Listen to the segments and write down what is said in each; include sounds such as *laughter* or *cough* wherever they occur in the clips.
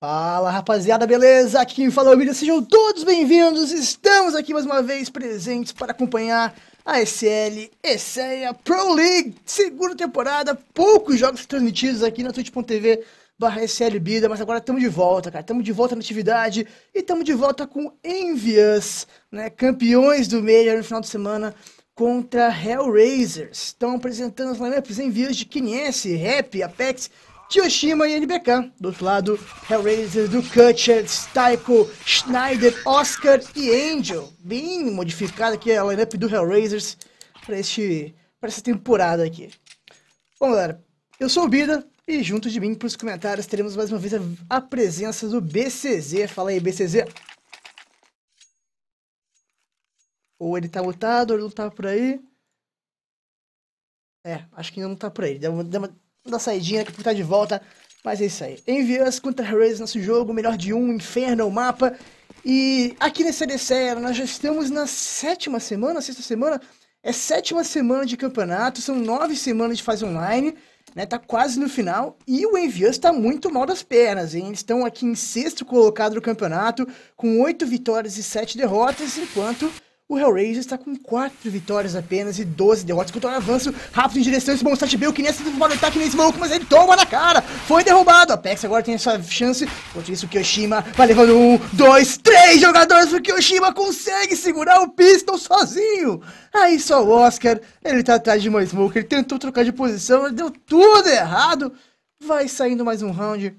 Fala rapaziada, beleza? Aqui quem fala é o William, sejam todos bem-vindos. Estamos aqui mais uma vez presentes para acompanhar a SL Esseia Pro League, segunda temporada. Poucos jogos transmitidos aqui na twitch.tv barra SLBida, mas agora estamos de volta, cara. Estamos de volta na atividade e estamos de volta com Envious, né? Campeões do Major no final de semana contra Hellraisers. Estão apresentando os lineups Envious de quem Rap, Apex Tsushima e NBK. Do outro lado, Hellraiser do Kutcher, Staiko, Schneider, Oscar e Angel. Bem modificada aqui a lineup do Hellraisers para este para essa temporada aqui. Bom, galera, eu sou o Bida e junto de mim para os comentários teremos mais uma vez a, a presença do BCZ. Fala aí, BCZ. Ou ele tá mutado, ou ele não tá por aí. É, acho que ainda não tá por aí. Deu uma, deu uma da saidinha, daqui a pouco tá de volta. Mas é isso aí. Envias contra Raze, nosso jogo, melhor de um, Inferno, mapa. E aqui nessa DCR nós já estamos na sétima semana, sexta semana. É sétima semana de campeonato, são nove semanas de fase online, né? Tá quase no final. E o Envias tá muito mal das pernas, hein? Eles estão aqui em sexto colocado no campeonato, com oito vitórias e sete derrotas, enquanto o Hellraiser está com 4 vitórias apenas e 12 derrotas, Contou um avanço rápido em direção a esse B. Bill, que nem acertou para ataque tá, nesse maluco, mas ele toma na cara, foi derrubado, a Pex agora tem a sua chance, enquanto isso o Kyoshima vai levando um, dois, três jogadores, o Kyoshima consegue segurar o Pistol sozinho, aí só o Oscar, ele tá atrás de uma Smoke. ele tentou trocar de posição, deu tudo errado, vai saindo mais um round,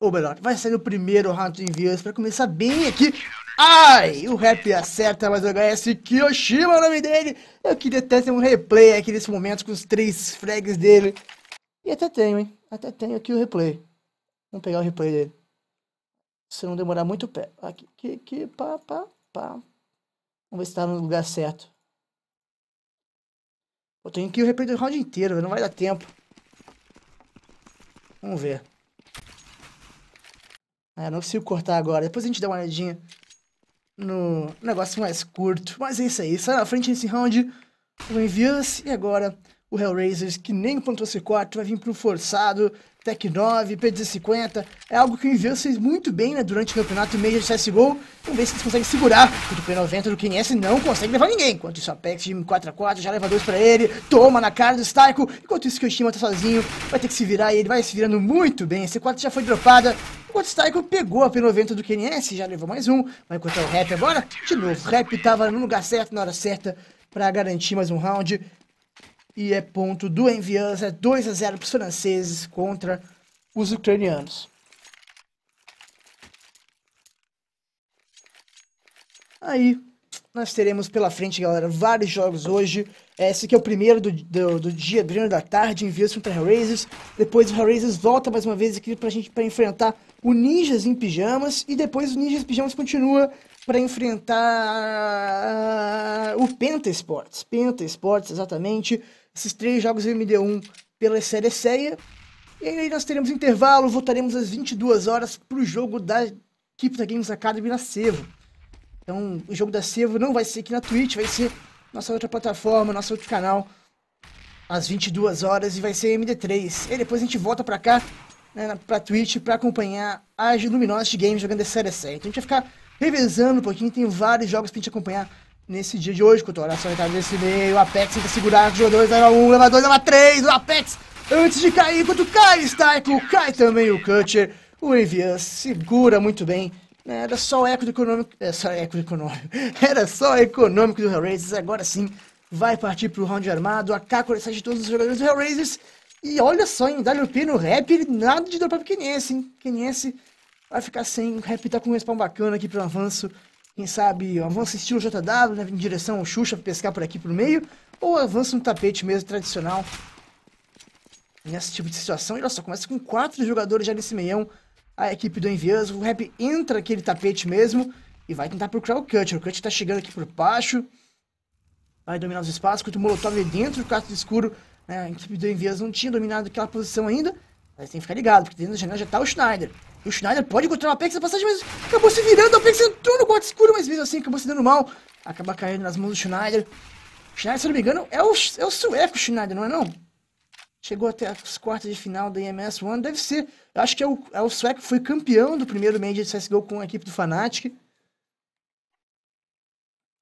ou melhor, vai sair o primeiro round de vias para começar bem aqui Ai, o rap acerta, mas eu ganhei esse Kiyoshima, o nome dele. Eu queria até ter um replay aqui nesse momento com os três frags dele. E até tenho, hein? Até tenho aqui o replay. Vamos pegar o replay dele. Se não demorar muito pé. Aqui, aqui, aqui, pá, pá, pá. Vamos ver se tá no lugar certo. Eu tenho que ir o replay do round inteiro, não vai dar tempo. Vamos ver. É, não consigo cortar agora. Depois a gente dá uma olhadinha no negócio mais curto. Mas é isso aí. Sai na frente nesse round o Envious e agora o Hellraisers, que nem pontuou C4, vai vir pro forçado, Tech 9, P250. É algo que o Envious fez muito bem né, durante o campeonato Major de CSGO. Vamos ver se eles conseguem segurar. O do P90 do KNS não consegue levar ninguém. Enquanto isso, a Apex de 4 x 4 já leva dois pra ele, toma na cara do Starco. Enquanto isso, o Kyoshima tá sozinho, vai ter que se virar e ele vai se virando muito bem. C4 já foi dropada. O Styco pegou a P90 do KNS, já levou mais um. Vai encontrar o Rap agora. De novo, Rap tava no lugar certo, na hora certa, para garantir mais um round. E é ponto do Enviança, 2 é a 0 para os franceses contra os ucranianos. Aí, nós teremos pela frente, galera, vários jogos hoje. Esse que é o primeiro do, do, do dia, do da tarde, envia contra contra Razors. Depois o Razors volta mais uma vez aqui pra gente pra enfrentar o Ninjas em Pijamas e depois o Ninjas em Pijamas continua para enfrentar ah, o Penta Sports. Penta Sports, exatamente. Esses três jogos MD1 pela Série Ceia. E aí nós teremos intervalo, voltaremos às 22 horas para o jogo da equipe da Games Academy na Sevo. Então, o jogo da Sevo não vai ser aqui na Twitch, vai ser nossa outra plataforma, nosso outro canal, às 22 horas e vai ser MD3. E depois a gente volta para cá né, pra Twitch para acompanhar as Luminosity Games jogando de série 7. Então a gente vai ficar revezando um pouquinho, tem vários jogos pra gente acompanhar nesse dia de hoje, com o Toração entrado nesse meio, o Apex tenta segurar, jogou 2, leva 1, um, leva 2, leva 3, o Apex antes de cair, enquanto cai Stico, cai também o Cutcher, o Envian segura muito bem. Né, era só o eco do econômico. É, só eco do econômico. *laughs* Era só econômico do Hellraisers. Agora sim, vai partir pro round armado. A K47 de todos os jogadores do Hellraisers. E olha só, em WP no rap, ele nada de dor pra esse hein? Pequenense vai ficar sem. O rap tá com um respawn bacana aqui pro avanço. Quem sabe o avanço estilo JW, né? Em direção ao Xuxa, pescar por aqui pro meio. Ou avança no tapete mesmo, tradicional. Nesse tipo de situação. E olha só, começa com quatro jogadores já nesse meião. A equipe do Envias. O rap entra aquele tapete mesmo. E vai tentar procurar o Cut. O Cut tá chegando aqui por baixo. Vai dominar os espaços. Enquanto o Molotov ali dentro do quarto escuro né? A equipe do Envias não tinha dominado aquela posição ainda, mas tem que ficar ligado, porque dentro da janela já está o Schneider. E o Schneider pode encontrar uma Apex na passagem, mas acabou se virando, a Apex entrou no quarto escuro, mas mesmo assim acabou se dando mal. Acaba caindo nas mãos do Schneider. Schneider, se eu não me engano, é o, é o sueco Schneider, não é não? Chegou até as quartas de final da EMS One, deve ser. Eu acho que é o, é o sueco que foi campeão do primeiro Major de CSGO com a equipe do Fnatic.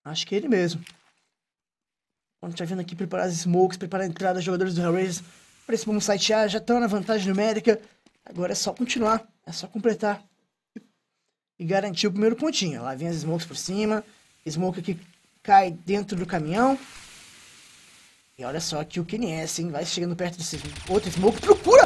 Acho que é ele mesmo a gente tá vendo aqui preparar as smokes, preparar a entrada dos jogadores do Hellraiser. Pra esse vamos sitear, já estão na vantagem numérica. Agora é só continuar, é só completar. E garantir o primeiro pontinho. Lá vem as smokes por cima. Smoke aqui cai dentro do caminhão. E olha só que o KNS hein? Vai chegando perto desse outro smoke. Procura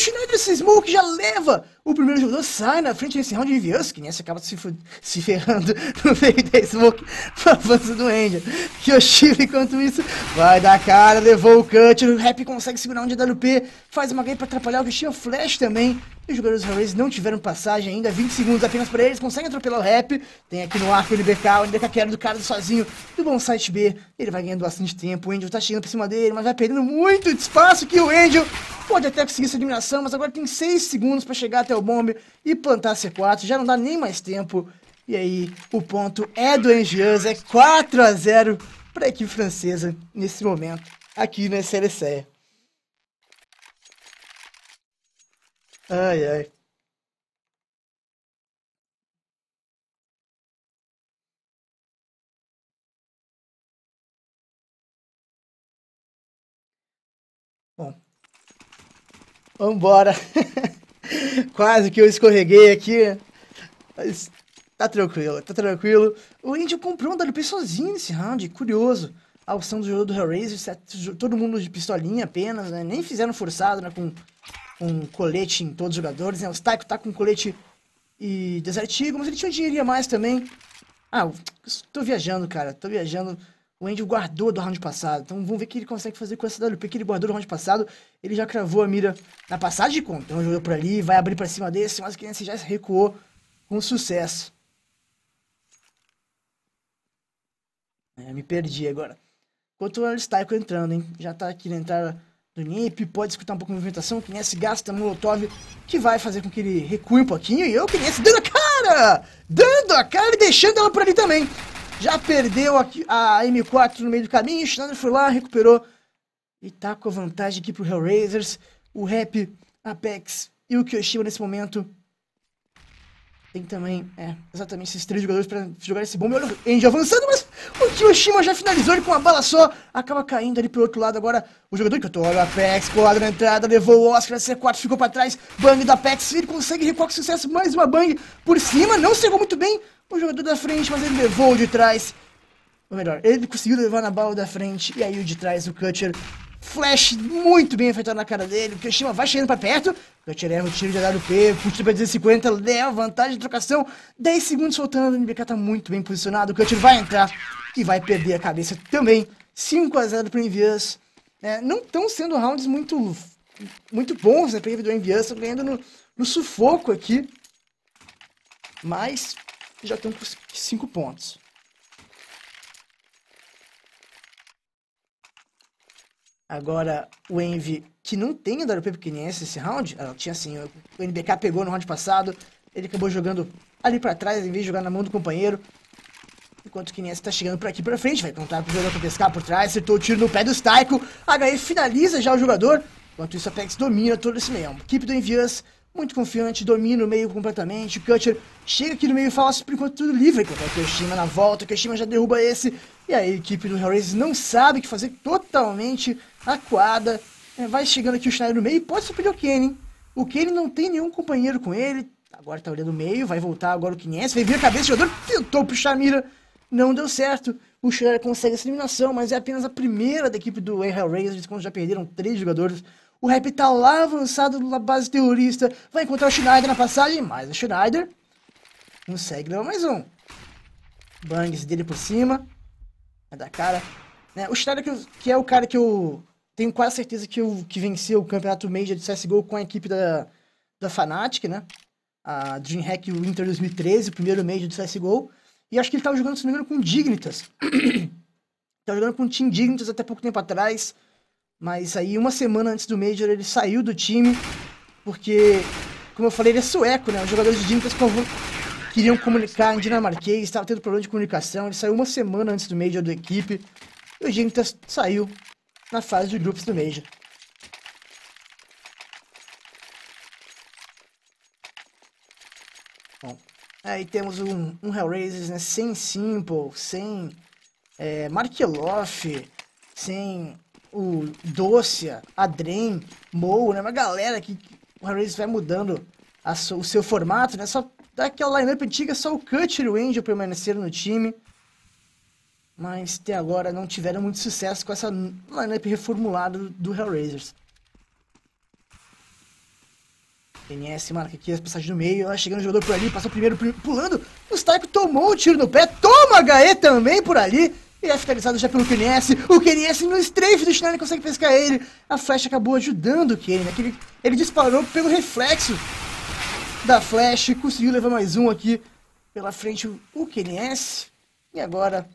Schneider se smoke, já leva. O primeiro jogador sai na frente nesse round de Vianski, né? Você acaba se, se ferrando *laughs* no meio da smoke pro *laughs* avanço do Angel. Kyoshiro, enquanto isso, vai dar cara, levou o cut. O Rap consegue segurar um DWP faz uma game pra atrapalhar. O Yoshiro flash também os jogadores do não tiveram passagem ainda, 20 segundos apenas para eles, conseguem atropelar o rap, tem aqui no arco o NBK, o NBK quebra do cara sozinho, do bom site B, ele vai ganhando bastante tempo, o Angel tá chegando por cima dele, mas vai perdendo muito espaço que o Angel pode até conseguir essa eliminação, mas agora tem 6 segundos para chegar até o bomb e plantar C4, já não dá nem mais tempo, e aí o ponto é do Angels, é 4 a 0 para a equipe francesa nesse momento, aqui na CLCE. Ai, ai. Bom, vambora. *laughs* Quase que eu escorreguei aqui. Mas tá tranquilo, tá tranquilo. O Índio comprou um WP sozinho nesse round, curioso. A opção do jogo do Hellraiser, todo mundo de pistolinha apenas, né? Nem fizeram forçado, né? Com com colete em todos os jogadores, né? O Staiko tá com colete e desartigo, mas ele tinha um dinheirinho a mais também. Ah, tô viajando, cara, tô viajando. O Andy guardou do round passado, então vamos ver o que ele consegue fazer com essa WP que ele guardou do round passado. Ele já cravou a mira na passagem de conta, então jogou por ali, vai abrir para cima desse, mas o Kenzie já recuou com sucesso. É, me perdi agora. Enquanto o Staiko entrando, hein? Já tá aqui na entrada do NIP, pode escutar um pouco de movimentação, o é esse gasta Molotov, que vai fazer com que ele recue um pouquinho, e eu quem é dando a cara! Dando a cara e deixando ela por ali também! Já perdeu a, a M4 no meio do caminho, Schneider foi lá, recuperou, e tá com a vantagem aqui pro Hellraisers, o Rap, Apex e o Kyoshima nesse momento. Tem também, é, exatamente esses três jogadores para jogar esse bom Olha o Andy avançando, mas o Kiyoshima já finalizou ele com uma bala só, acaba caindo ali pro outro lado. Agora o jogador que eu tô, olha o Apex, colado na entrada, levou o Oscar, C4 ficou pra trás, bang do Apex, ele consegue recuar com sucesso, mais uma bang por cima, não chegou muito bem o jogador da frente, mas ele levou o de trás. Ou melhor, ele conseguiu levar na bala da frente, e aí o de trás, o Cutcher, flash muito bem afetado na cara dele, o Kishima vai chegando pra perto, Cutcher erra o tiro de AWP, puxa pra 250, leva vantagem de trocação, 10 segundos soltando o NBK tá muito bem posicionado, o Cutcher vai entrar, que vai perder a cabeça também. 5 a 0 para o Envias. É, né? não estão sendo rounds muito, muito bons né, para o Envias, estão tá ganhando no, no sufoco aqui. Mas já estão com 5 pontos. Agora, o Envy, que não tem o WP Pequinense nesse round, ela ah, tinha assim, o NBK pegou no round passado, ele acabou jogando ali para trás, em vez de jogar na mão do companheiro, Enquanto que Niesta tá chegando por aqui pra frente, vai contar pro jogador pescar por trás, acertou o tiro no pé do Staiko. HE finaliza já o jogador. Enquanto isso, a Pex domina todo esse meio. É equipe do Envias, muito confiante, domina o meio completamente. O Cutcher chega aqui no meio e fala por enquanto tudo livre. Enquanto o Kishima na volta, o Kishima já derruba esse. E aí a equipe do Hellraiser não sabe o que fazer, totalmente aquada. É, vai chegando aqui o Schneider no meio e pode surpreender o Kenny. O Kenny não tem nenhum companheiro com ele. Agora tá olhando o meio, vai voltar agora o Kinesi, vai vir a cabeça, o jogador tentou puxar a mira não deu certo. O Scherer consegue essa eliminação, mas é apenas a primeira da equipe do Hellraisers, quando já perderam três jogadores. O Rap tá lá avançado na base terrorista, vai encontrar o Schneider na passagem, mas o Schneider consegue levar mais um. Bangs dele por cima, é da cara. Né? O Schneider que, que, é o cara que eu tenho quase certeza que, eu, que venceu o campeonato Major de CSGO com a equipe da, da Fanatic, né? A DreamHack Winter 2013, o primeiro Major de CSGO. E acho que ele estava jogando, se não me engano, com Dignitas. *clears throat* Tava jogando com o Team Dignitas até pouco tempo atrás. Mas aí, uma semana antes do Major, ele saiu do time. Porque, como eu falei, ele é sueco, né? Os jogadores de Dignitas queriam comunicar em dinamarquês, estava tendo problema de comunicação. Ele saiu uma semana antes do Major da equipe. E o Dignitas saiu na fase de grupos do Major. Aí temos um, um Hellraiser né, sem Simple, sem é, Markeloff, sem o Docia, Adren, Mou, né? Uma galera que o Hellraiser vai mudando so, o seu formato, né? Só daquela lineup antiga, só o Cutter e o Angel permaneceram no time. Mas até agora não tiveram muito sucesso com essa lineup reformulada do, do Hellraisers. TNS, mano, que aqui as passagens no meio, ó, chegando o jogador por ali, passou primeiro, pulando, o Stark tomou um tiro no pé, toma HE também por ali, e é finalizado já pelo KNS, o KNS no strafe do Schneider consegue pescar ele, a flecha acabou ajudando o Kane, né, ele, ele disparou pelo reflexo da flecha, conseguiu levar mais um aqui pela frente o KNS, e agora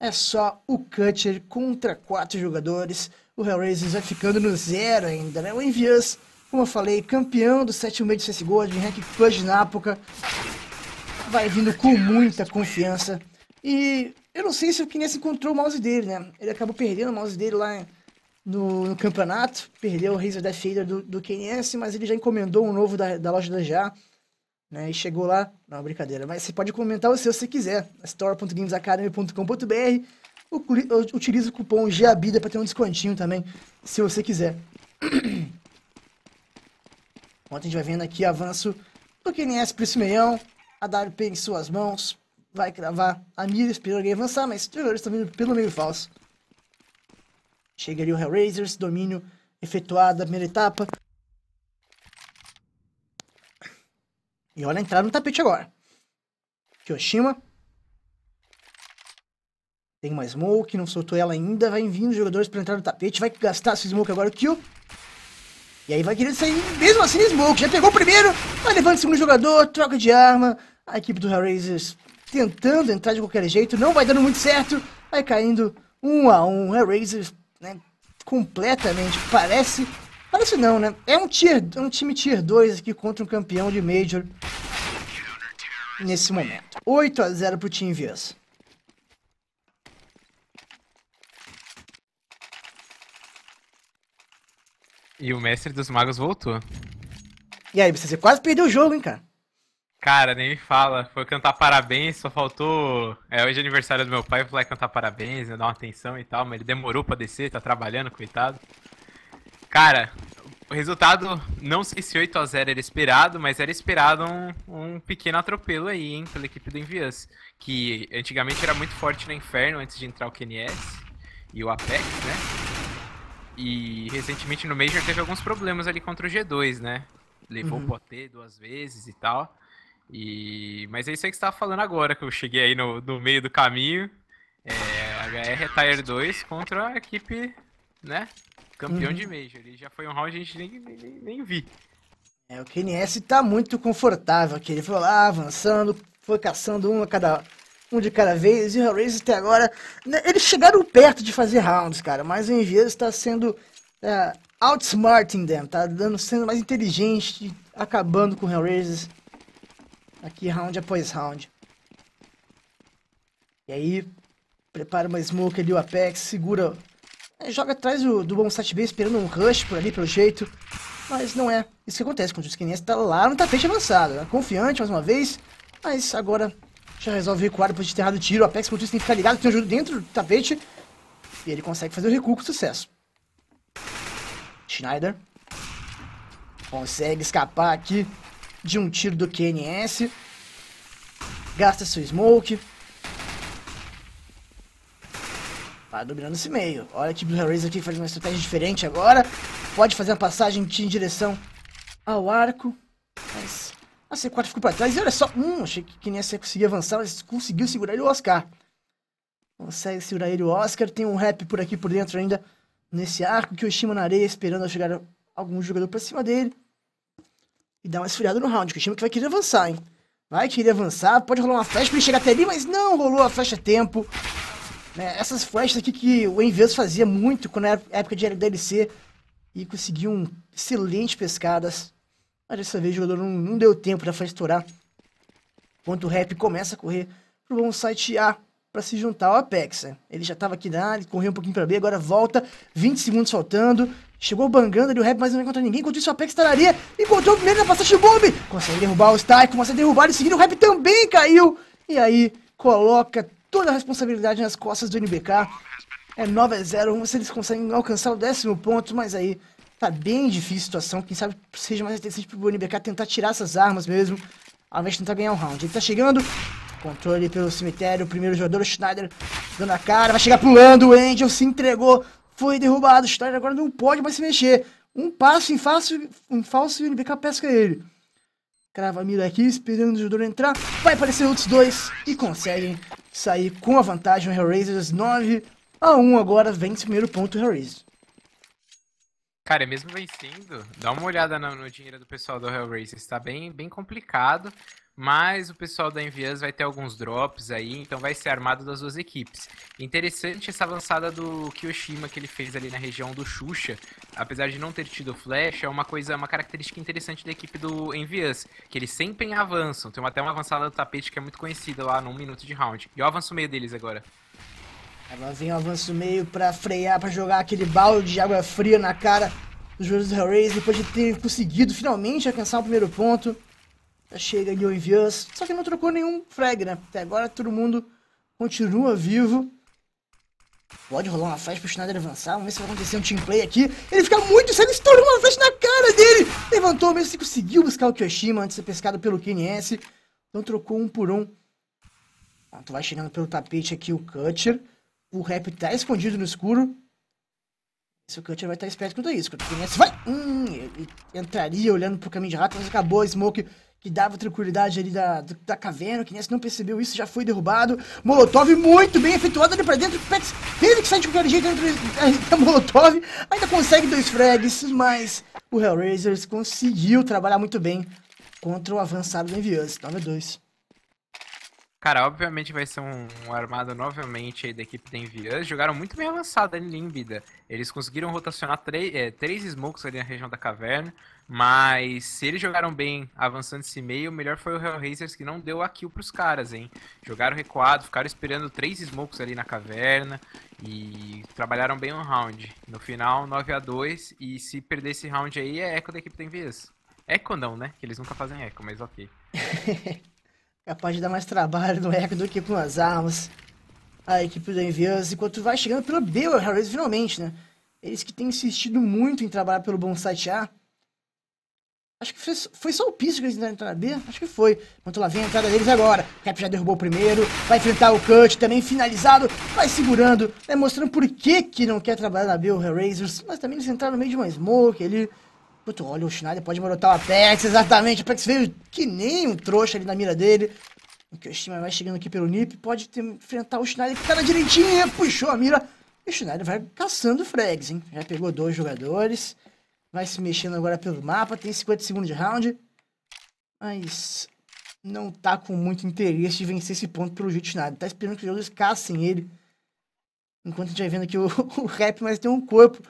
é só o Cutcher contra quatro jogadores, o Hellraiser vai ficando no zero ainda, né, o Envious como eu falei, campeão do sétimo meio de CS Gold, de Rank Plus na época. Vai vindo com muita confiança. E eu não sei se o Kines encontrou o mouse dele, né? Ele acabou perdendo o mouse dele lá no, no campeonato. Perdeu o Razer Death Shader do, do KNS, mas ele já encomendou um novo da, da loja da Já. Né, e chegou lá, não, brincadeira, mas você pode comentar o seu se quiser. store.gamesacademy.com.br Utiliza o cupom GABIDA para ter um descontinho também, se você quiser. *clears throat* Enquanto a gente vai vendo aqui avanço do QNS para esse meião. A WP em suas mãos. Vai cravar a mira, esperou alguém avançar, mas os jogadores estão vindo pelo meio falso. Chega ali o Hellraisers, domínio efetuado na primeira etapa. E olha a entrada no tapete agora. Kyoshima. Tem uma smoke, não soltou ela ainda. Vai vindo os jogadores para entrar no tapete. Vai gastar esse smoke agora. O Kill e aí vai querendo sair mesmo assim Smoke. Já pegou o primeiro, vai levando o segundo jogador, troca de arma. A equipe do Hellraisers tentando entrar de qualquer jeito, não vai dando muito certo. Vai caindo um a um. Hellraisers, né, completamente, parece... Parece não, né? É um, tier, é um time Tier 2 aqui contra um campeão de Major nesse momento. 8 a 0 pro Team Vias. E o mestre dos magos voltou. E aí, você quase perdeu o jogo, hein, cara? Cara, nem me fala. Foi cantar parabéns, só faltou. É hoje é aniversário do meu pai, vou fui lá cantar parabéns, né, dar uma atenção e tal, mas ele demorou pra descer, tá trabalhando, coitado. Cara, o resultado, não sei se 8x0 era esperado, mas era esperado um, um pequeno atropelo aí, hein, pela equipe do Envias. Que antigamente era muito forte no Inferno antes de entrar o QNS e o Apex, né? E recentemente no Major teve alguns problemas ali contra o G2, né? Levou uhum. o Poté duas vezes e tal. E... Mas é isso aí que você estava falando agora, que eu cheguei aí no, no meio do caminho. É, HR é Tire 2 contra a equipe, né? Campeão uhum. de Major. E já foi um round que a gente nem, nem, nem vi. É, o KNS tá muito confortável aqui. Ele foi lá avançando, foi caçando um a cada um de cada vez, e o Hellraiser até agora. Né, eles chegaram perto de fazer rounds, cara, mas o Envias está sendo é, outsmarting them, tá dando, sendo mais inteligente, acabando com o Hellraiser. Aqui, round após round. E aí, prepara uma smoke ali, o Apex, segura. É, joga atrás do, do bom site B, esperando um rush por ali, pelo jeito. Mas não é isso que acontece com o Skinner está lá no tapete avançado. Né? Confiante mais uma vez, mas agora já resolve recuar depois de ter errado o tiro. O Apex, por tem que ficar ligado, tem um jogo dentro do tapete. E ele consegue fazer o recuo com sucesso. Schneider. Consegue escapar aqui de um tiro do QNS. Gasta seu smoke. Tá dominando esse meio. Olha que Blue Hellraiser aqui fazendo uma estratégia diferente agora. Pode fazer uma passagem em direção ao arco. A C4 ficou para trás e olha só. Hum, achei que, que nem a C conseguia avançar, mas conseguiu segurar ele o Oscar. Consegue segurar ele o Oscar. Tem um rap por aqui por dentro ainda. Nesse arco que o Shima na areia esperando a chegar algum jogador para cima dele. E dá uma esfriada no round. Que o Shima que vai querer avançar, hein? Vai querer avançar. Pode rolar uma flecha para ele chegar até ali, mas não rolou a flecha a tempo. É, essas flechas aqui que o Envios fazia muito quando era época de DLC. E conseguiam excelentes pescadas. Mas dessa vez o jogador não, não deu tempo da festa estourar. Enquanto o rap começa a correr pro bom site A para se juntar ao Apex. Né? Ele já tava aqui na área, correu um pouquinho para B, agora volta, 20 segundos faltando. Chegou bangando ali o rap, mas não encontra ninguém. Enquanto isso, o Apex tá na areia. Encontrou o primeiro na passagem do Bomb. Consegue derrubar o Star, começa a derrubar e seguindo o rap também caiu. E aí, coloca toda a responsabilidade nas costas do NBK. É 9 a 0, vamos ver se eles conseguem alcançar o décimo ponto, mas aí tá bem difícil a situação. Quem sabe seja mais interessante pro NBK tentar tirar essas armas mesmo, ao invés de tentar ganhar um round. Ele tá chegando, controle pelo cemitério, o primeiro jogador, o Schneider, dando a cara, vai chegar pulando, o Angel se entregou, foi derrubado, o Schneider agora não pode mais se mexer. Um passo em falso, um falso e o NBK pesca ele. Crava a mira aqui, esperando o jogador entrar. Vai aparecer outros dois e conseguem sair com a vantagem. O Hellraisers 9 a 1 agora vence o primeiro ponto o Hellraisers. Cara, mesmo vencendo, dá uma olhada no, no dinheiro do pessoal do Hellraiser. Está bem, bem complicado, mas o pessoal da Envias vai ter alguns drops aí, então vai ser armado das duas equipes. Interessante essa avançada do Kiyoshima que ele fez ali na região do Xuxa. Apesar de não ter tido flash, é uma coisa, uma característica interessante da equipe do Envias, que eles sempre avançam. Tem até uma avançada do tapete que é muito conhecida lá 1 minuto de round. E o avanço meio deles agora. Ela vem o avanço meio pra frear, pra jogar aquele balde de água fria na cara dos jogadores do Hellraiser, depois de ter conseguido finalmente alcançar o primeiro ponto. Chega o Envias, só que não trocou nenhum frag, né? Até agora todo mundo continua vivo. Pode rolar uma flash pro Schneider avançar, vamos ver se vai acontecer um team play aqui. Ele fica muito sério, estourou uma flash na cara dele! Levantou mesmo, se conseguiu buscar o Kyoshima antes de ser pescado pelo KNS. Então trocou um por um. Pronto, ah, vai chegando pelo tapete aqui o Cutcher o rap tá escondido no escuro. Se o Cutcher vai estar esperto quanto a isso. Quando conhece, vai! Hum, ele entraria olhando pro caminho de rato, mas acabou a Smoke que dava tranquilidade ali da, da caverna. O Kness não percebeu isso, já foi derrubado. Molotov muito bem efetuado ali pra dentro. Pex teve que sair de qualquer jeito dentro da Molotov. Ainda consegue dois frags, mas o Hellraisers conseguiu trabalhar muito bem contra o avançado do Envious. 9 a 2. Cara, obviamente vai ser um, um armado novamente aí da equipe da Envias. Jogaram muito bem avançado ali em Bida. Eles conseguiram rotacionar é, três smokes ali na região da caverna. Mas se eles jogaram bem avançando esse meio, o melhor foi o Hellraisers que não deu a kill pros caras, hein? Jogaram recuado, ficaram esperando três smokes ali na caverna e trabalharam bem um round. No final, 9 a 2 e se perder esse round aí é eco da equipe da Envias. Eco não, né? Que eles nunca fazem eco, mas ok. *laughs* Capaz de dar mais trabalho no eco do que com as armas. A equipe do Envias, enquanto vai chegando pelo B, o Hellraiser finalmente, né? Eles que têm insistido muito em trabalhar pelo bom site A. Acho que foi, foi só o piso que eles entraram na B? Acho que foi. Enquanto lá vem a entrada deles agora. O Cap já derrubou o primeiro. Vai enfrentar o Cut também, finalizado. Vai segurando, né? Mostrando por que, que não quer trabalhar na B o Hellraisers. Mas também eles entraram no meio de uma smoke ali. Ele... Puta, olha, o Schneider pode marotar o Apex, exatamente. O Apex veio que nem um trouxa ali na mira dele. O Christian vai chegando aqui pelo NIP, pode ter, enfrentar o Schneider que tá na direitinha, puxou a mira. E o Schneider vai caçando frags, hein? Já pegou dois jogadores. Vai se mexendo agora pelo mapa, tem 50 segundos de round. Mas não tá com muito interesse de vencer esse ponto pelo jeito Schneider. Tá esperando que os jogadores caçem ele. Enquanto a gente vai vendo aqui o, *laughs* o rap, mas tem um corpo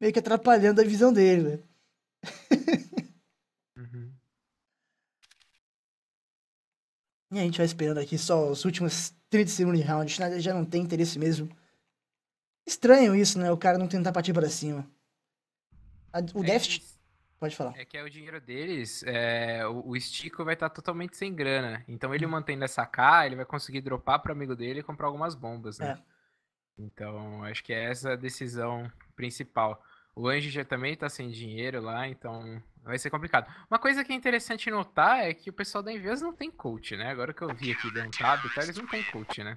meio que atrapalhando a visão dele, né? uhum. E a gente vai esperando aqui só os últimos 30 segundos de round. Schneider já não tem interesse mesmo. Estranho isso, né? O cara não tentar partir para cima. O é déficit. Pode falar. É que é o dinheiro deles. É... o, Stico vai estar tá totalmente sem grana. Então ele hum. mantendo essa K, ele vai conseguir dropar para amigo dele e comprar algumas bombas, né? É. Então acho que é essa a decisão principal. O Anjo já também tá sem dinheiro lá, então vai ser complicado. Uma coisa que é interessante notar é que o pessoal da Envias não tem coach, né? Agora que eu vi aqui dentro tab, tá, eles não tem coach, né?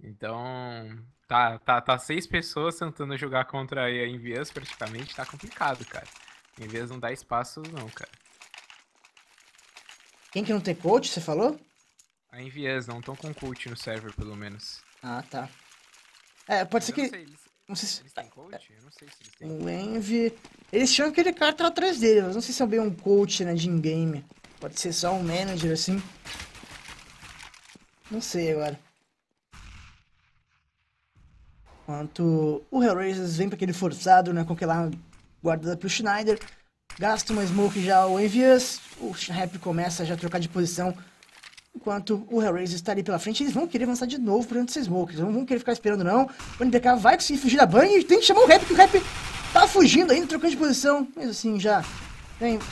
Então, tá, tá, tá seis pessoas tentando jogar contra a Envias praticamente, tá complicado, cara. Envias não dá espaço não, cara. Quem que não tem coach, você falou? A Envias não estão com coach no server, pelo menos. Ah, tá. É, pode ser que. Sei, eles... Não sei se. Eles têm ah, coach? Eu não sei se eles têm. O Envy. Eles tinham aquele cara atrás dele, mas não sei se é bem um coach, né, de in-game. Pode ser só um manager, assim. Não sei agora. Enquanto o Hellraisers vem pra aquele forçado, né, com aquela guardada o Schneider. Gasta uma smoke já o Envious. O Rap começa já a trocar de posição enquanto o Hellraiser está ali pela frente, eles vão querer avançar de novo para dentro smoke. Eles Não vão querer ficar esperando, não. O NBK vai conseguir fugir da banha e tem que chamar o Rap, que o Rap tá fugindo ainda, trocando de posição. Mas assim, já bem, né,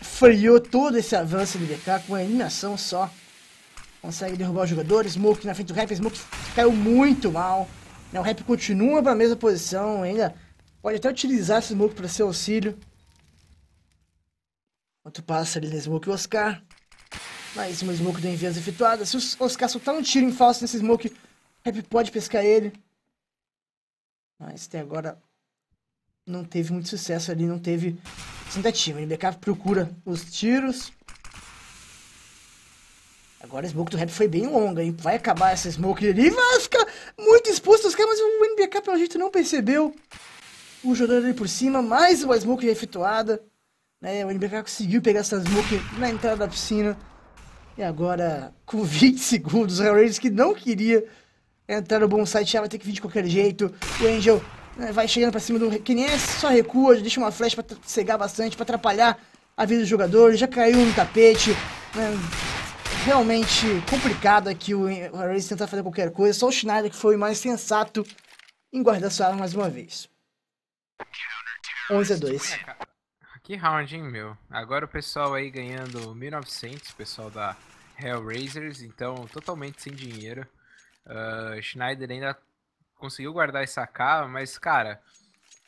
freou todo esse avanço do NBK com a eliminação só. Consegue derrubar os jogadores. Smoke na frente do Rap. Smoke caiu muito mal. Né, o Rap continua para a mesma posição. Ainda pode até utilizar esse Smoke para ser auxílio. Outro passa ali no Smoke o Oscar. Ah, mais uma smoke do Envias é efetuada. Se o Oscar soltar um tiro em falso nesse smoke, Rap pode pescar ele. Mas até agora não teve muito sucesso ali, não teve tentativa. O backup procura os tiros. Agora a smoke do Rap foi bem longa, hein? Vai acabar essa smoke ali. Vai ficar muito exposto os caras, mas o NBK pelo jeito não percebeu. O jogador ali por cima, mais uma smoke já efetuada. Né? O NBK conseguiu pegar essa smoke na entrada da piscina. E agora, com 20 *laughs* segundos, o Hellraiser que não queria entrar no bom site, já vai ter que vir de qualquer jeito. O Angel né, vai chegando pra cima do... Que nem é, só recua, deixa uma flecha pra cegar bastante, pra atrapalhar a vida do jogador. Já caiu no tapete. Né, realmente complicado aqui o Hellraiser tentar fazer qualquer coisa. Só o Schneider que foi mais sensato em guardar sua arma mais uma vez. 11 a 2. Que round, hein, meu? Agora o pessoal aí ganhando 1900, o pessoal da Hellraisers, então totalmente sem dinheiro. Uh, Schneider ainda conseguiu guardar essa K, mas, cara,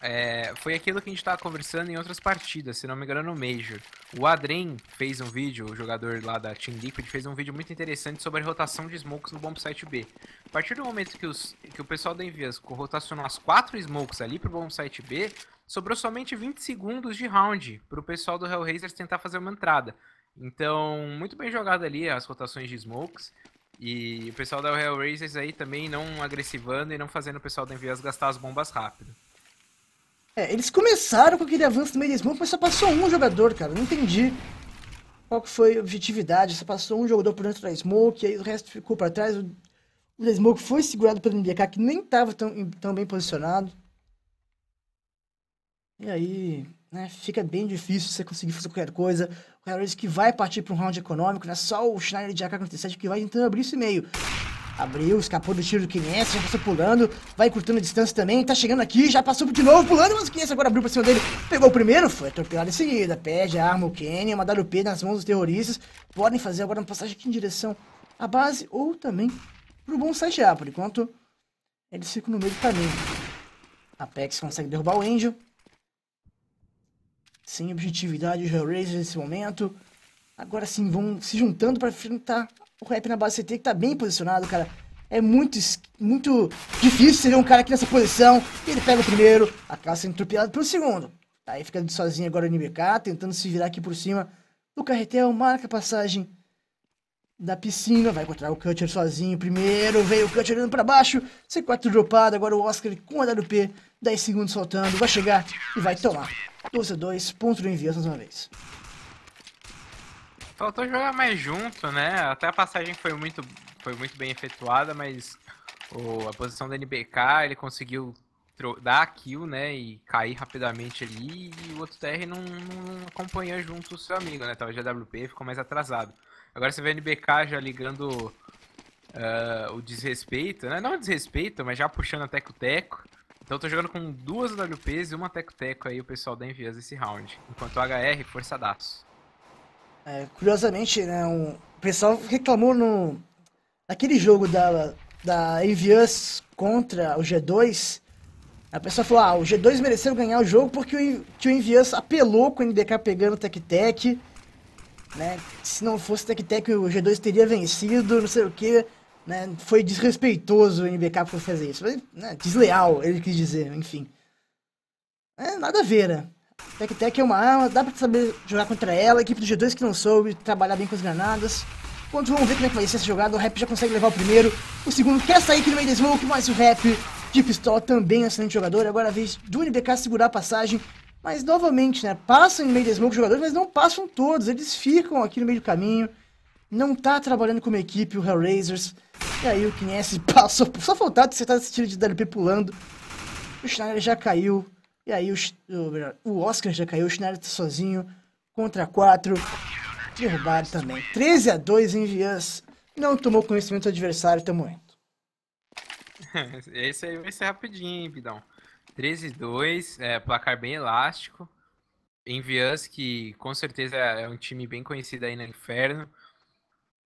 é, foi aquilo que a gente estava conversando em outras partidas, se não me engano, no Major. O Adren fez um vídeo, o jogador lá da Team Liquid fez um vídeo muito interessante sobre a rotação de smokes no bomb site B. A partir do momento que, os, que o pessoal da Envias rotacionou as quatro smokes ali pro bomb site B, sobrou somente 20 segundos de round para o pessoal do Hellraisers tentar fazer uma entrada. Então, muito bem jogado ali as rotações de smokes. E o pessoal da Hellraisers aí também não agressivando e não fazendo o pessoal da Envias gastar as bombas rápido. É, eles começaram com aquele avanço no meio da smoke, mas só passou um jogador, cara. Não entendi qual que foi a objetividade. Só passou um jogador por dentro da smoke, aí o resto ficou para trás. O, o da smoke foi segurado pelo MBK, que nem estava tão, tão bem posicionado. E aí, né, fica bem difícil você conseguir fazer qualquer coisa. O Cavaliers que vai partir para um round econômico, né? Só o Schneider de AK-47 que vai tentando abrir esse meio. Abriu, escapou do tiro do Kines, já passou pulando, vai curtando a distância também, tá chegando aqui, já passou de novo, pulando, mas o Kines agora abriu pra cima dele, pegou o primeiro, foi atropelado em seguida, pede a arma, o Kenny, uma WP nas mãos dos terroristas, podem fazer agora uma passagem aqui em direção à base ou também pro bom site A, por enquanto eles ficam no meio do caminho. Apex consegue derrubar o Angel, sem objetividade, os Hellraisers nesse momento. Agora sim, vão se juntando para enfrentar o rap na base CT, que tá bem posicionado, cara. É muito, muito difícil ser um cara aqui nessa posição. Ele pega o primeiro, acaba sendo entropiado pelo segundo. Tá aí fica sozinho agora o NBK, tentando se virar aqui por cima do carretel, marca a passagem da piscina, vai encontrar o Cutcher sozinho primeiro, veio o Cutcher olhando para baixo, C4 dropado, agora o Oscar com a WP, 10 segundos soltando, vai chegar e vai tomar. Usa dois, ponto do envio mais uma vez. Faltou jogar mais junto, né? Até a passagem foi muito, foi muito bem efetuada, mas o, a posição do NBK ele conseguiu dar a kill, né? E cair rapidamente ali. E o outro TR não, não acompanhou junto o seu amigo, né? Tava de AWP ficou mais atrasado. Agora você vê o NBK já ligando uh, o desrespeito, né? Não o desrespeito, mas já puxando até que o teco. Então eu tô jogando com duas WPs e uma Teco-Teco aí o pessoal da Envias esse round. Enquanto o HR, forçadaço. É, curiosamente, né, um... o pessoal reclamou no... Naquele jogo da, da Envias contra o G2, a pessoa falou, ah, o G2 mereceu ganhar o jogo porque o, que o Envias apelou com o NDK pegando o Tec-Tec, né? Se não fosse Tec-Tec, o G2 teria vencido, não sei o que. Né? Foi desrespeitoso o NBK por fazer isso. mas né? Desleal, ele quis dizer, enfim. É, nada a ver, né? Tec-Tec é uma arma, dá pra saber jogar contra ela. A equipe do G2 que não soube trabalhar bem com as granadas. Quando vamos ver como é que vai ser essa jogada, o Rap já consegue levar o primeiro. O segundo quer sair aqui no meio da smoke, mas o Rap de pistola também é um excelente jogador. Agora a vez do NBK segurar a passagem. Mas novamente, né? Passam no meio da smoke os jogadores, mas não passam todos. Eles ficam aqui no meio do caminho. Não tá trabalhando como equipe o Hellraisers. E aí o Kinesi *laughs* passou, só faltava tá de acertar esse tiro de DLP pulando. O Schneider já caiu. E aí o, o Oscar já caiu, o Schneider tá sozinho. Contra 4. Derrubado também. 13 a 2 em Vias. Não tomou conhecimento do adversário até o momento. Esse aí vai ser rapidinho, hein, Bidão. 13 2, é, placar bem elástico. Em Envias, que com certeza é um time bem conhecido aí no Inferno.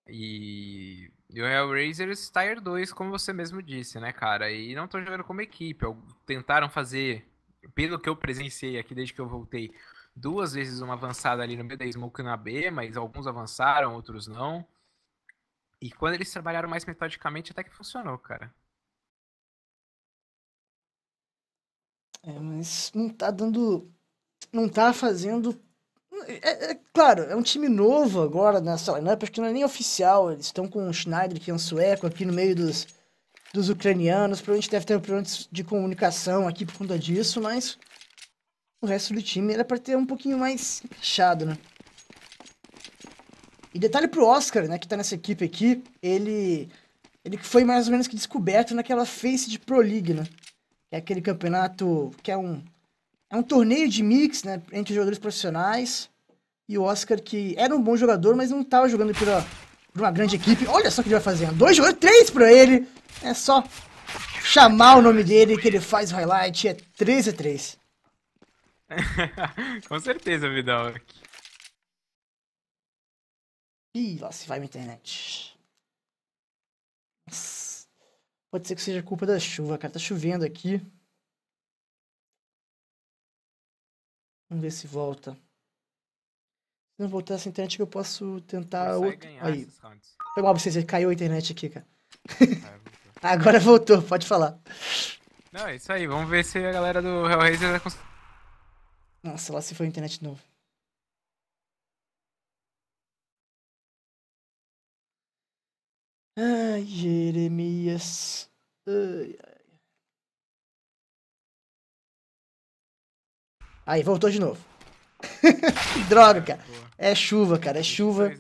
E e o Hellraiser está 2, como você mesmo disse, né, cara? E não estão jogando como equipe. Tentaram fazer, pelo que eu presenciei aqui desde que eu voltei, duas vezes uma avançada ali no B da Smoke na B, mas alguns avançaram, outros não. E quando eles trabalharam mais metodicamente, até que funcionou, cara. É, mas não tá dando. Não tá fazendo. é, é Claro, é um time novo agora nessa lineup, acho que não é nem oficial. Eles estão com o Schneider, que é um sueco, aqui no meio dos, dos ucranianos. Provavelmente deve ter problemas de comunicação aqui por conta disso, mas o resto do time era para ter um pouquinho mais encaixado, né? E detalhe pro Oscar, né, que tá nessa equipe aqui, ele ele foi mais ou menos que descoberto naquela Face de Pro League, né? Que é aquele campeonato que é um é um torneio de mix, né, entre jogadores profissionais e o Oscar, que era um bom jogador, mas não estava jogando pela, por uma grande equipe. Olha só o que ele vai fazer Dois jogadores, três para ele. É só chamar o nome dele que ele faz o highlight. É 3 a 3 *laughs* Com certeza, Vidal. Ih, lá se vai na internet. Nossa. Pode ser que seja culpa da chuva, cara. Tá chovendo aqui. Vamos ver se volta. Se não voltar essa internet, eu posso tentar outro. Ganhar Aí. rounds. Foi mal pra você, caiu a internet aqui, cara. É, *laughs* Agora voltou, pode falar. Não, é isso aí. Vamos ver se a galera do Hellraiser vai conseguir. Nossa, lá se foi a internet de novo. Ai, Jeremias. Ai, ai. Aí, voltou de novo que *laughs* droga, cara. É chuva, cara, é chuva.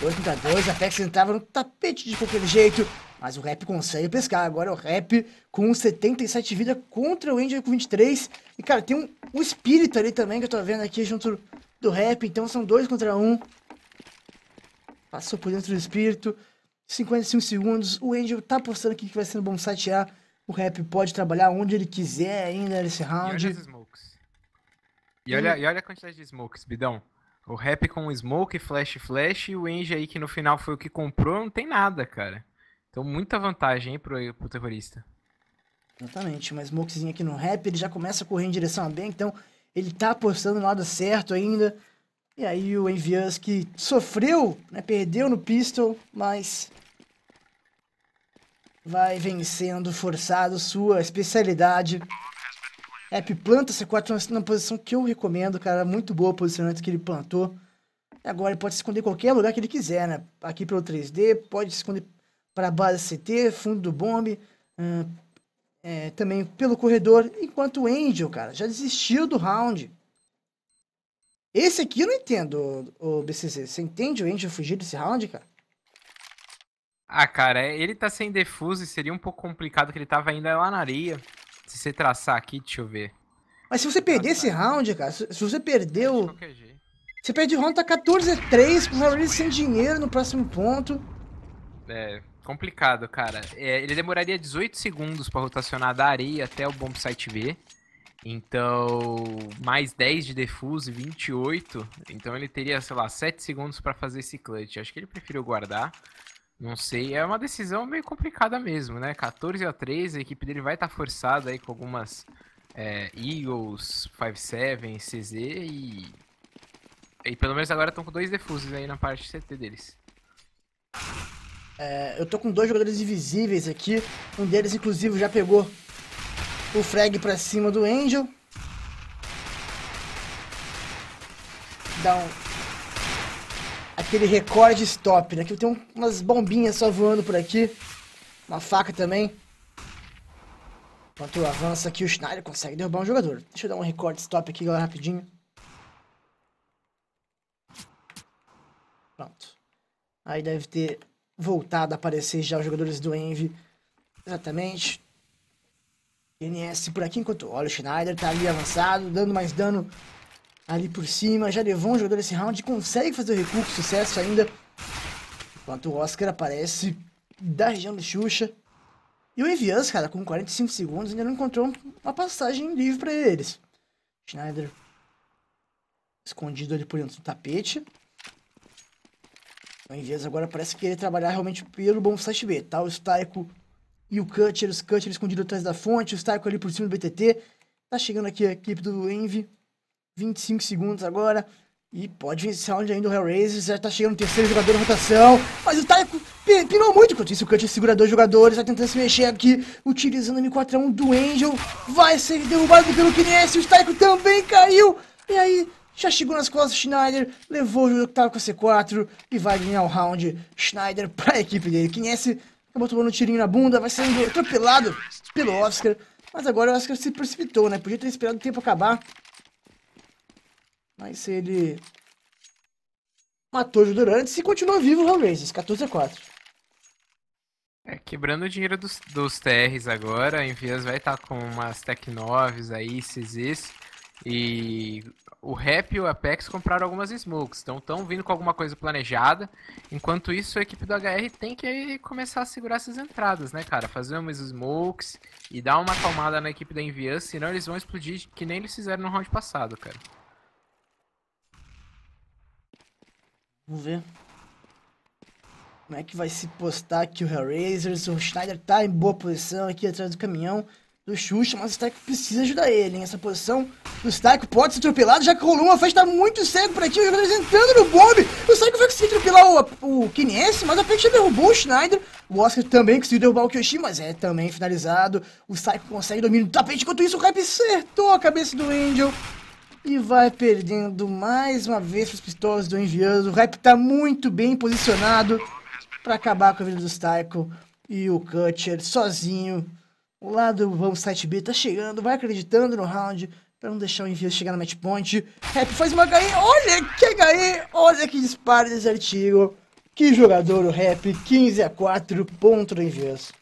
2 contra 2, a Pex entrava no tapete de qualquer jeito, mas o Rap consegue pescar. Agora o Rap com 77 de vida contra o Angel com 23. E, cara, tem um, um espírito ali também que eu tô vendo aqui junto do Rap, então são 2 contra 1. Um. Passou por dentro do espírito. 55 segundos. O Angel tá postando aqui que vai ser um bom satear. O Rap pode trabalhar onde ele quiser ainda nesse round. E olha, hum. e olha a quantidade de smokes, Bidão. O rap com smoke, flash, flash e o enge aí que no final foi o que comprou, não tem nada, cara. Então muita vantagem aí pro, pro terrorista. Exatamente, uma smokezinha aqui no rap, ele já começa a correr em direção a bem, então ele tá apostando no lado certo ainda. E aí o Envias que sofreu, né, perdeu no pistol, mas vai vencendo forçado sua especialidade. App planta C4 na posição que eu recomendo, cara. Muito boa o posicionamento que ele plantou. Agora ele pode se esconder em qualquer lugar que ele quiser, né? Aqui pelo 3D, pode se esconder para a base CT, fundo do bombe, hum, é, também pelo corredor. Enquanto o Angel, cara, já desistiu do round. Esse aqui eu não entendo, o BCC. Você entende o Angel fugir desse round, cara? Ah, cara, é, ele tá sem defuso e seria um pouco complicado que ele tava ainda lá na areia. Se você traçar aqui, deixa eu ver. Mas se você perder esse round, cara, se, você perdeu. Você perde o round, tá 14 a 3, com o Harry sem dinheiro no próximo ponto. É, complicado, cara. É, ele demoraria 18 segundos para rotacionar da areia até o bomb site B. Então, mais 10 de e 28. Então ele teria, sei lá, 7 segundos para fazer esse clutch. Acho que ele preferiu guardar. Não sei, é uma decisão meio complicada mesmo, né? 14 a 3, a equipe dele vai estar tá forçada aí com algumas é, Eagles, 5-7, CZ e. E pelo menos agora estão com dois defusos aí na parte CT deles. É, eu tô com dois jogadores invisíveis aqui. Um deles, inclusive, já pegou o frag pra cima do Angel. Dá um aquele recorde stop, né? Que tem umas bombinhas só voando por aqui. Uma faca também. Enquanto avança aqui, o Schneider consegue derrubar um jogador. Deixa eu dar um recorde stop aqui, galera, rapidinho. Pronto. Aí deve ter voltado a aparecer já os jogadores do Envy. Exatamente. NS por aqui, enquanto olha o Schneider, tá ali avançado, dando mais dano ali por cima, já levou um jogador esse round, consegue fazer o recuo, sucesso ainda. Enquanto o Oscar aparece da região do Xuxa. E o Evians, cara, com 45 segundos, ainda não encontrou uma passagem livre para eles. Schneider escondido ali por dentro do tapete. O Envias agora parece querer trabalhar realmente pelo bom site B, tá? O Staiko e o Cutcher, os Cutcher escondido atrás da fonte, o Staiko ali por cima do BTT. Tá chegando aqui a equipe do Envy. 25 segundos agora. E pode vir round ainda do Hellraiser. Já tá chegando o terceiro jogador na rotação. Mas o Taiko pinou muito. Enquanto isso, o Cut segura dois jogadores. Vai tentando se mexer aqui. Utilizando o m 1 do Angel. Vai ser derrubado pelo Kines. O Taiko também caiu. E aí, já chegou nas costas do Schneider. Levou o jogador que tava com a C4. E vai ganhar o round. Schneider pra equipe dele. Kines acabou tomando um tirinho na bunda. Vai sendo atropelado pelo Oscar. Mas agora o Oscar se precipitou, né? Podia ter esperado o tempo acabar. Mas ele matou o Durantes e continuou vivo o Hellraisers, 14 a 4. É, quebrando o dinheiro dos, dos TRs agora, a Envias vai estar tá com umas Tech 9s aí, CZs. E o Rap e o Apex compraram algumas smokes, então estão vindo com alguma coisa planejada. Enquanto isso, a equipe do HR tem que começar a segurar essas entradas, né, cara? Fazer umas smokes e dar uma acalmada na equipe da Envias, senão eles vão explodir que nem eles fizeram no round passado, cara. Vamos ver. Como é que vai se postar aqui o Hellraisers? O Schneider tá em boa posição aqui atrás do caminhão do Xuxa, mas o Stack precisa ajudar ele. nessa Essa posição o Stack pode ser atropelado, já que rolou uma festa tá muito cego por aqui. Os jogadores entrando no bombe. O Stack vai conseguir atropelar o, o mas a Peixe derrubou o Schneider. O Oscar também conseguiu derrubar o Kyoshi, mas é também finalizado. O Stack consegue domínio do tapete. Enquanto isso, o Hype acertou a cabeça do Angel. E vai perdendo mais uma vez para as pistolas do Enviando. O Rap está muito bem posicionado para acabar com a vida dos Taiko. E o Cutcher sozinho. O lado, vamos, site B tá chegando, vai acreditando no round para não deixar o envio chegar no match point. Rap faz uma HE, olha que HE, olha que disparo desse artigo. Que jogador o Rap, 15 a 4 contra o envios.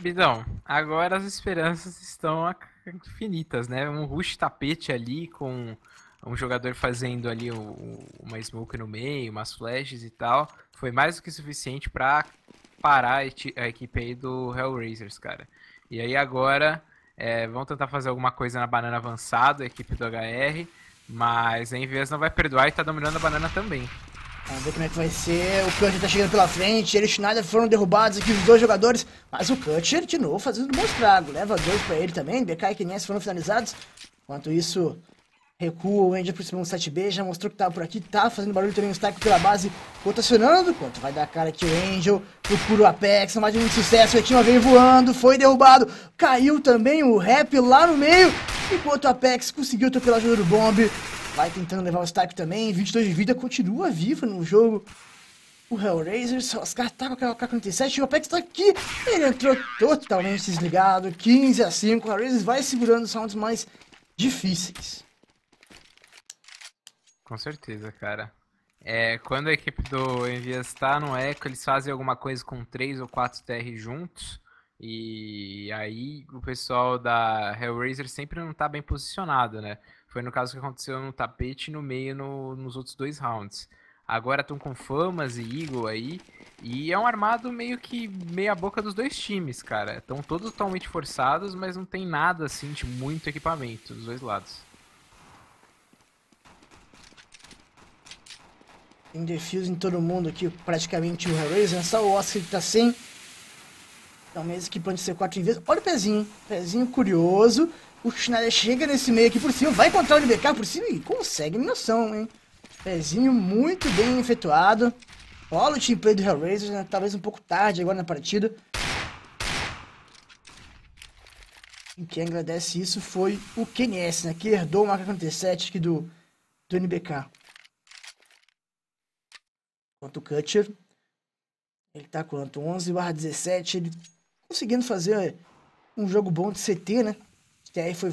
Bidão, agora as esperanças estão ac infinitas, né? Um rush tapete ali com um jogador fazendo ali uma smoke no meio, umas flashes e tal, foi mais do que suficiente para parar a equipe aí do Hellraisers, cara. E aí agora é, vão tentar fazer alguma coisa na banana avançada, a equipe do HR, mas a Invias não vai perdoar e tá dominando a banana também. Vamos ver como é que vai ser. O Cutcher tá chegando pela frente. Ele e o Schneider foram derrubados aqui, os dois jogadores. Mas o Cutcher, de novo, fazendo um bom estrago. Leva dois pra ele também. BK e Kness foram finalizados. Enquanto isso, recua o Andy pro cima do 7B. Já mostrou que tava tá por aqui. Tá fazendo barulho também o Stack pela base. Rotacionando. Quanto vai dar cara aqui o Angel. Procura o Apex. Mais um sucesso. O Etinho vem voando. Foi derrubado. Caiu também o Rap lá no meio. Enquanto o Apex conseguiu atropelar pela jogador do Bomb vai tentando levar o type também, 22 de vida, continua vivo no jogo. O Hellraiser, Oscar tá com aquela K-47 e o Apex tá aqui. Ele entrou totalmente desligado, 15 a 5. O Hellraiser vai segurando os rounds mais difíceis. Com certeza, cara. É, quando a equipe do Envias está no Echo, eles fazem alguma coisa com 3 ou 4 TR juntos. E aí o pessoal da Hellraiser sempre não tá bem posicionado, né? Foi no caso que aconteceu no tapete no meio no, nos outros dois rounds. Agora estão com Famas e Eagle aí. E é um armado meio que meia boca dos dois times, cara. Estão todos totalmente forçados, mas não tem nada assim de muito equipamento dos dois lados. Tem defuse em todo mundo aqui, praticamente o Hellraiser. Né? Só o Oscar que tá sem. Então, é mesmo que plante C4 em vez. Olha o pezinho. Pezinho curioso. O Schneider chega nesse meio aqui por cima. Vai encontrar o nbk por cima e consegue noção, hein? Pezinho muito bem efetuado. Olha o teamplay do Hellraiser. Né? Talvez um pouco tarde agora na partida. E quem agradece isso foi o KNS, né? Que herdou o Marca 47 aqui do, do NBK. Enquanto o Cutcher, ele tá quanto? 11 barra 17, ele conseguindo fazer um jogo bom de CT, né? Que aí foi,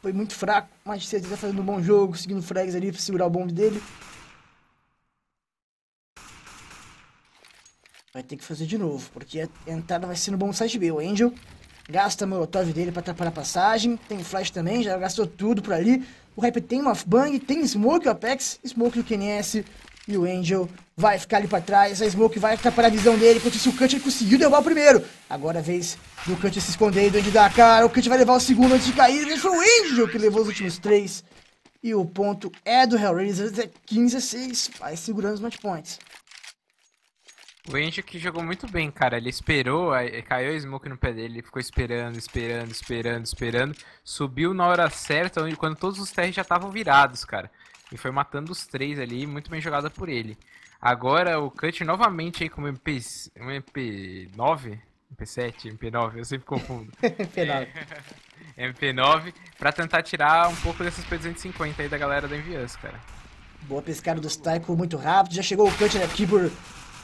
foi muito fraco, mas CT tá fazendo um bom jogo, conseguindo frags ali pra segurar o bombe dele. Vai ter que fazer de novo, porque a entrada vai ser no bom site B. O Angel gasta a molotov dele pra atrapalhar a passagem. Tem flash também, já gastou tudo por ali. O Rap tem uma bang, tem smoke, o Apex, smoke do KNS. E o Angel vai ficar ali pra trás. A Smoke vai atrapalhar para a visão dele. Enquanto isso, o Kant conseguiu derrubar o primeiro. Agora a vez do Kant se esconder e do da dar a cara. O Kant vai levar o segundo antes de cair. E foi o Angel que levou os últimos três. E o ponto é do Hellraiser. É 15 a 6. Vai segurando os match points. O Angel que jogou muito bem, cara. Ele esperou, caiu a smoke no pé dele, ele ficou esperando, esperando, esperando, esperando. Subiu na hora certa, quando todos os TR já estavam virados, cara. E foi matando os três ali, muito bem jogada por ele. Agora o Cut novamente aí com um, MP, um MP9, MP7, MP9, eu sempre confundo. *laughs* MP9. É, *laughs* MP9, pra tentar tirar um pouco dessas P250 aí da galera da Enviança, cara. Boa pescada do Staiko, muito rápido. Já chegou o Cut aqui né? por,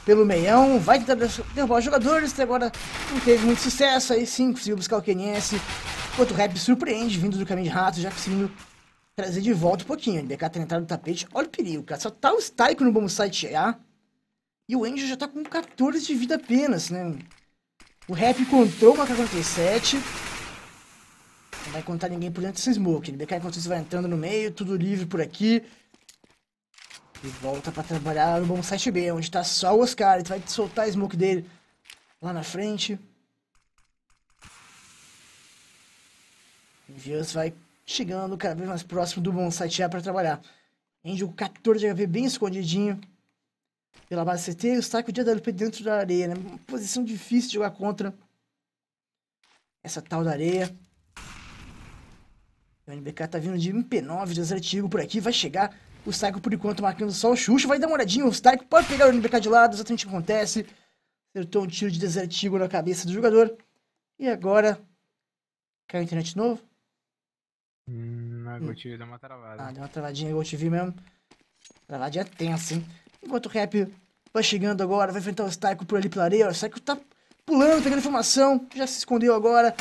pelo meião. Vai tentar derrubar os jogadores, até agora não teve muito sucesso. Aí sim, conseguiu buscar o Kenense. Enquanto o Rap surpreende, vindo do caminho de rato, já conseguindo trazer de volta um pouquinho. DK tá entrado no tapete. Olha o perigo, cara. Só tá o Styco no site a, E o Angel já tá com 14 de vida apenas, né? O Rap encontrou uma K47. Não vai contar ninguém por dentro desse smoke. O DK enquanto isso vai entrando no meio, tudo livre por aqui. E volta pra trabalhar no site B, onde tá só o Oscar. Ele vai soltar a smoke dele lá na frente. Vias vai chegando cada vez mais próximo do bonsai já para trabalhar. Índio 14 de HV bem escondidinho pela base CT, o saco de AWP dentro da areia, né? Uma posição difícil de jogar contra essa tal da areia. O NBK tá vindo de MP9, de antigo por aqui, vai chegar. O Saiko, por enquanto, marcando só o Xuxa. Vai dar uma olhadinha, o Saiko pode pegar o NBK de lado, exatamente o que acontece. Acertou um tiro de desertigo na cabeça do jogador. E agora... Caiu a internet de novo. Hum, a GoTV hum. deu uma travada. Ah, deu uma travadinha a GoTV mesmo. Travadinha é tensa, hein? Enquanto o rap vai chegando agora, vai enfrentar o Styco por ali pela areia. O Styco tá pulando, pegando informação, já se escondeu agora.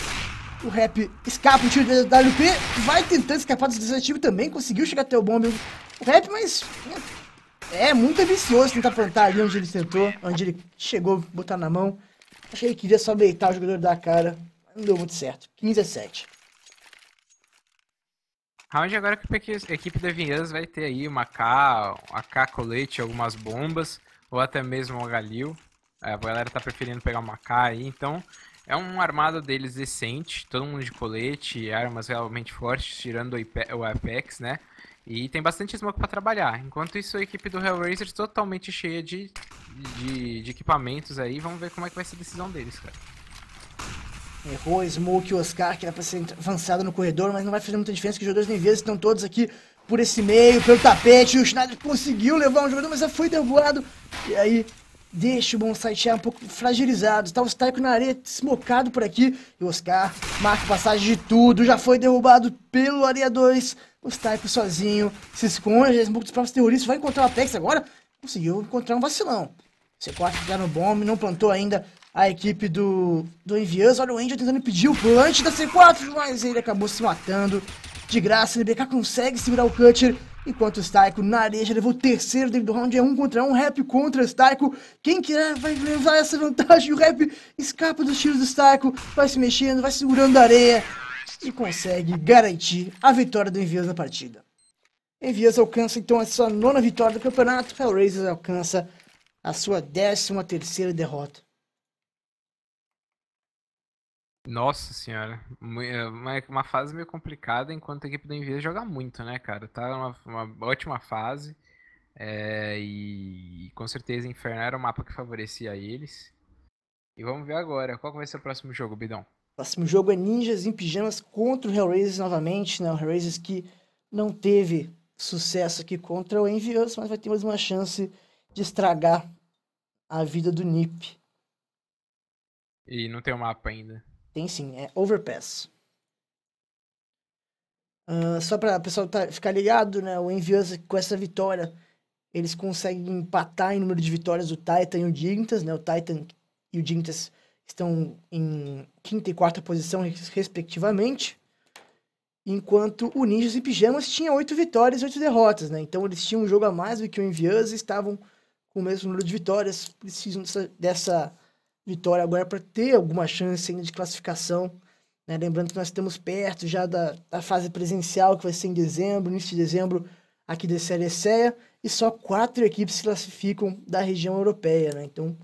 O rap escapa o tiro do WP, vai tentando escapar do desativo também, conseguiu chegar até o bombe. O rap, mas é, é muito ambicioso tentar plantar ali onde ele tentou, onde ele chegou, botar na mão. Achei que ele queria só beitar o jogador da cara. Não deu muito certo. 15 a 7. Round agora que a equipe da Vinhas vai ter aí uma K, uma K colete, algumas bombas, ou até mesmo uma Galil. É, a galera tá preferindo pegar uma K aí, então é um armado deles decente, todo mundo de colete, armas realmente fortes, tirando o Apex, né? E tem bastante smoke para trabalhar. Enquanto isso, a equipe do Hellraiser totalmente cheia de, de, de equipamentos aí. Vamos ver como é que vai ser a decisão deles, cara. Errou Smoke e Oscar, que era pra ser avançado no corredor, mas não vai fazer muita diferença, que os jogadores do estão todos aqui por esse meio, pelo tapete. O Schneider conseguiu levar um jogador, mas já foi derrubado. E aí, deixa o Bonsai Chair um pouco fragilizado. Tá o Staiko na areia, smocado por aqui. E o Oscar marca passagem de tudo, já foi derrubado pelo Areia 2. O Staiko sozinho, se esconde, Smoke é dos próprios terroristas, vai encontrar o Apex agora. Conseguiu encontrar um vacilão. C4 já no bombe, não plantou ainda a equipe do, do Envians. Olha o Angel tentando impedir o plant da C4, mas ele acabou se matando. De graça, o NBK consegue segurar o Cutter. Enquanto o Staiko na areia levou o terceiro dentro do round, é um contra um, Rap contra Staiko. Quem quiser é? vai levar essa vantagem, o Rap escapa dos tiros do Staiko, vai se mexendo, vai segurando a areia e consegue garantir a vitória do Envias na partida. Envias alcança então a sua nona vitória do campeonato, Hellraiser alcança a sua décima terceira derrota nossa senhora, é, uma, é uma fase meio complicada enquanto a equipe do Envia joga muito, né, cara? Tá uma ótima fase é, e, com certeza Inferno era o mapa que favorecia eles. E vamos ver agora, qual vai ser o próximo jogo, Bidão? O próximo jogo é Ninjas em Pijamas contra o Hellraisers novamente, né? O Hellraisers que não teve sucesso aqui contra o Envious, mas vai ter mais uma chance de estragar a vida do Nip. E não tem o mapa ainda. Tem sim, é Overpass. Uh, só para o pessoal tá, ficar ligado, né? O Enviança, com essa vitória, eles conseguem empatar em número de vitórias o Titan e o Dignitas, né? O Titan e o Dignitas estão em quinta e quarta posição, respectivamente. Enquanto o Ninjas e Pijamas tinha oito vitórias e oito derrotas, né? Então eles tinham um jogo a mais do que o Enviança e estavam com o mesmo número de vitórias. Precisam dessa, dessa Vitória agora para ter alguma chance ainda de classificação. Né? Lembrando que nós estamos perto já da, da fase presencial, que vai ser em dezembro, início de dezembro, aqui da Série Ceia, e só quatro equipes se classificam da região europeia. Né? Então,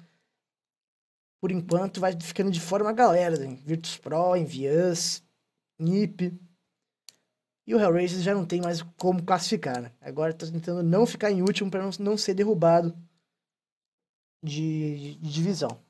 por enquanto, vai ficando de fora uma galera: né? Virtus Pro, Envias, NIP. E o Hellraiser já não tem mais como classificar. Né? Agora está tentando não ficar em último para não, não ser derrubado de, de divisão.